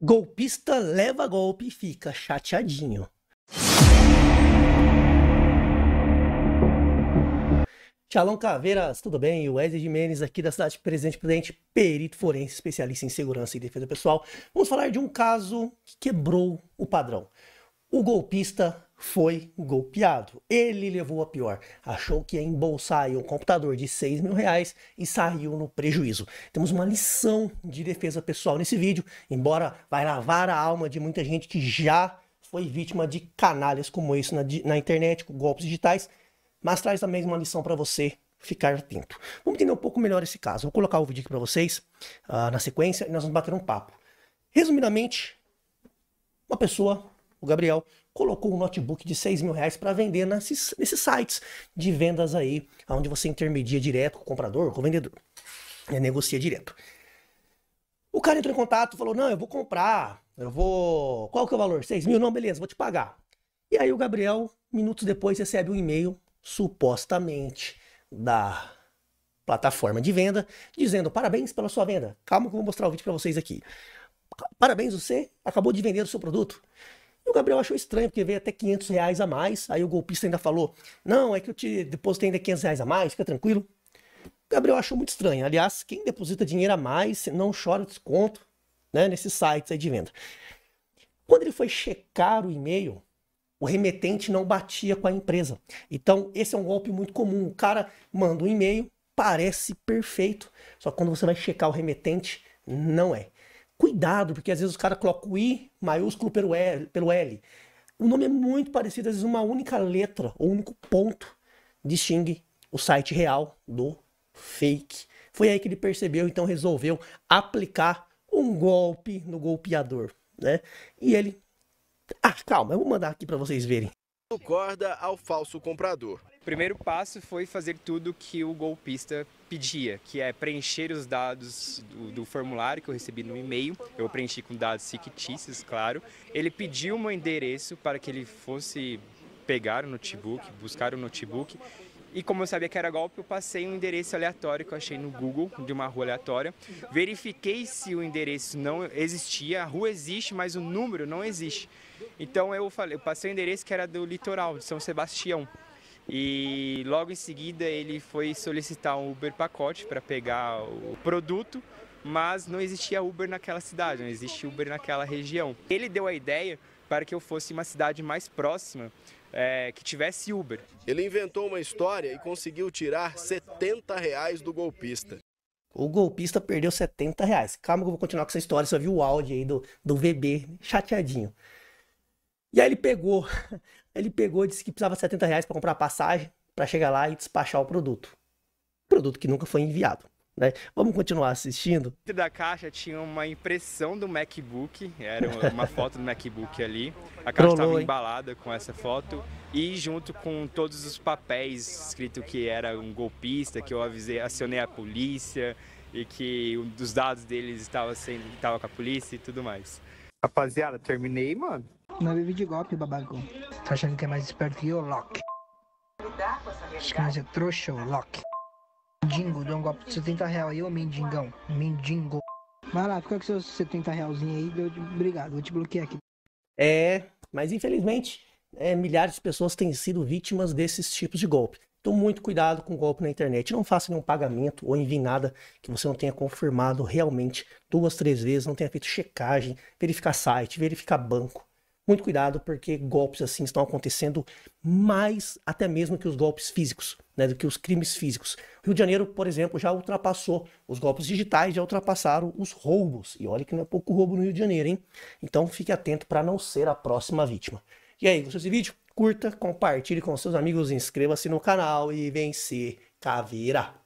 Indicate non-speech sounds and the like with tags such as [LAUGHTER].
Golpista leva golpe e fica chateadinho. Tchalão Caveiras, tudo bem? Wesley Jimenez aqui da cidade Presidente Prudente, perito forense, especialista em segurança e defesa pessoal. Vamos falar de um caso que quebrou o padrão. O golpista foi golpeado. Ele levou a pior. Achou que ia embolsar um computador de 6 mil reais e saiu no prejuízo. Temos uma lição de defesa pessoal nesse vídeo, embora vai lavar a alma de muita gente que já foi vítima de canalhas como esse na, na internet, com golpes digitais, mas traz também uma lição para você ficar atento. Vamos entender um pouco melhor esse caso. Vou colocar o vídeo aqui para vocês uh, na sequência e nós vamos bater um papo. Resumidamente, uma pessoa, o Gabriel, colocou um notebook de 6 mil reais para vender nesses, nesses sites de vendas aí, onde você intermedia direto com o comprador, com o vendedor, né, negocia direto. O cara entrou em contato, falou, não, eu vou comprar, eu vou... Qual que é o valor? 6 mil? Não, beleza, vou te pagar. E aí o Gabriel, minutos depois, recebe um e-mail, supostamente, da plataforma de venda, dizendo parabéns pela sua venda. Calma que eu vou mostrar o vídeo para vocês aqui. Parabéns, você acabou de vender o seu produto. E o Gabriel achou estranho, porque veio até 500 reais a mais. Aí o golpista ainda falou: Não, é que eu te depositei ainda 500 reais a mais, fica tranquilo. O Gabriel achou muito estranho. Aliás, quem deposita dinheiro a mais não chora desconto né, nesses sites aí de venda. Quando ele foi checar o e-mail, o remetente não batia com a empresa. Então, esse é um golpe muito comum. O cara manda um e-mail, parece perfeito, só que quando você vai checar o remetente, não é. Cuidado, porque às vezes os caras colocam o I maiúsculo pelo L, pelo L. O nome é muito parecido, às vezes uma única letra, um único ponto, distingue o site real do fake. Foi aí que ele percebeu, então resolveu aplicar um golpe no golpeador, né? E ele... Ah, calma, eu vou mandar aqui para vocês verem corda ao falso comprador. O primeiro passo foi fazer tudo que o golpista pedia, que é preencher os dados do, do formulário que eu recebi no e-mail. Eu preenchi com dados fictícios, claro. Ele pediu um endereço para que ele fosse pegar o notebook, buscar o notebook e como eu sabia que era golpe, eu passei um endereço aleatório que eu achei no Google, de uma rua aleatória. Verifiquei se o endereço não existia. A rua existe, mas o número não existe. Então eu, falei, eu passei o endereço que era do litoral, de São Sebastião. E logo em seguida ele foi solicitar um Uber pacote para pegar o produto mas não existia Uber naquela cidade, não existia Uber naquela região. Ele deu a ideia para que eu fosse uma cidade mais próxima é, que tivesse Uber. Ele inventou uma história e conseguiu tirar 70 reais do golpista. O golpista perdeu 70 reais. Calma que eu vou continuar com essa história, só viu o áudio aí do, do VB chateadinho. E aí ele pegou, [LAUGHS] ele pegou e disse que precisava de 70 reais para comprar passagem para chegar lá e despachar o produto. Produto que nunca foi enviado. Né? Vamos continuar assistindo? Dentro da caixa tinha uma impressão do MacBook, era uma foto do MacBook ali. A caixa estava embalada com essa foto e junto com todos os papéis escrito que era um golpista, que eu avisei, acionei a polícia e que um dos dados deles estava sendo estava com a polícia e tudo mais. Rapaziada, terminei, mano. Não vive de golpe, babago. Tá achando que é mais esperto que eu, Loki? Acho que nós é trouxa, Loki. Dingo, deu um golpe de 70 real aí, ô mendigão. Mendigo. Vai lá, fica com seus 70 realzinhos aí, te... obrigado, vou te bloquear aqui. É, mas infelizmente, é, milhares de pessoas têm sido vítimas desses tipos de golpe. Então, muito cuidado com golpe na internet. Não faça nenhum pagamento ou envie nada que você não tenha confirmado realmente duas, três vezes, não tenha feito checagem, verificar site, verificar banco muito cuidado, porque golpes assim estão acontecendo mais até mesmo que os golpes físicos, né, do que os crimes físicos. O Rio de Janeiro, por exemplo, já ultrapassou os golpes digitais, já ultrapassaram os roubos. E olha que não é pouco roubo no Rio de Janeiro, hein? Então fique atento para não ser a próxima vítima. E aí, gostou desse vídeo? Curta, compartilhe com seus amigos, inscreva-se no canal e vence caveira!